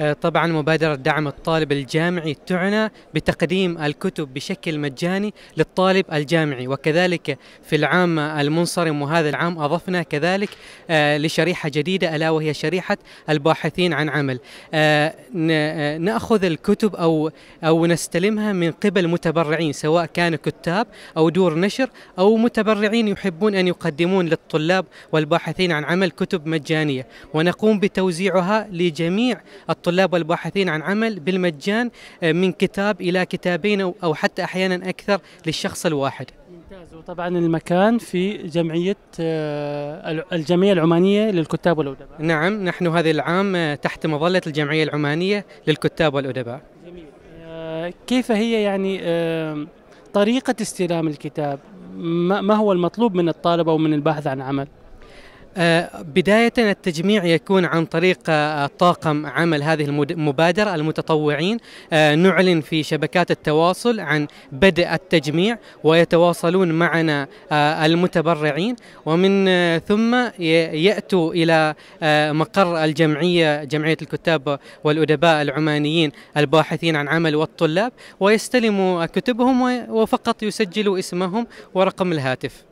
آه، طبعا مبادرة دعم الطالب الجامعي تعنى بتقديم الكتب بشكل مجاني للطالب الجامعي وكذلك في العام المنصرم وهذا العام أضفنا كذلك آه، لشريحة جديدة ألا وهي شريحة الباحثين عن عمل آه، نأخذ الكتب أو, أو نستلمها من قبل متبرعين سواء كانوا كتاب أو دور نشر أو متبرعين يحبون أن يقدمون للطلاب والباحثين عن عمل كتب مجانية ونقوم بتوزيعها لجميع الطلاب الطلاب والباحثين عن عمل بالمجان آه، من كتاب إلى كتابين أو حتى أحيانا أكثر للشخص الواحد ممتاز وطبعا المكان في جمعية آه، الجمعية العمانية للكتاب والأدباء نعم نحن هذا العام آه، تحت مظلة الجمعية العمانية للكتاب والأدباء جميل كيف هي يعني طريقة استلام الكتاب ما هو المطلوب من الطالب أو من الباحث عن عمل آه، بداية التجميع يكون عن طريق آه، طاقم عمل هذه المبادرة المتطوعين آه، نعلن في شبكات التواصل عن بدء التجميع ويتواصلون معنا المتبرعين ومن ثم يأتوا إلى مقر الجمعية جمعية الكتاب والأدباء العمانيين الباحثين عن عمل والطلاب ويستلموا كتبهم وفقط يسجلوا اسمهم ورقم الهاتف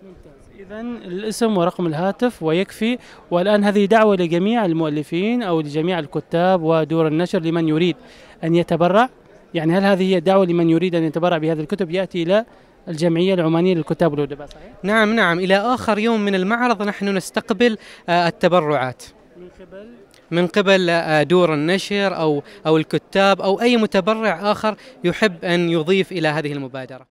اذا الاسم ورقم الهاتف ويكفي والان هذه دعوه لجميع المؤلفين او لجميع الكتاب ودور النشر لمن يريد ان يتبرع يعني هل هذه هي دعوه لمن يريد ان يتبرع بهذه الكتب ياتي الى الجمعية العمانية للكتاب والأدباء صحيح؟ نعم نعم إلى آخر يوم من المعرض نحن نستقبل آه، التبرعات من قبل من قبل آه، دور النشر أو أو الكتاب أو أي متبرع آخر يحب أن يضيف إلى هذه المبادرة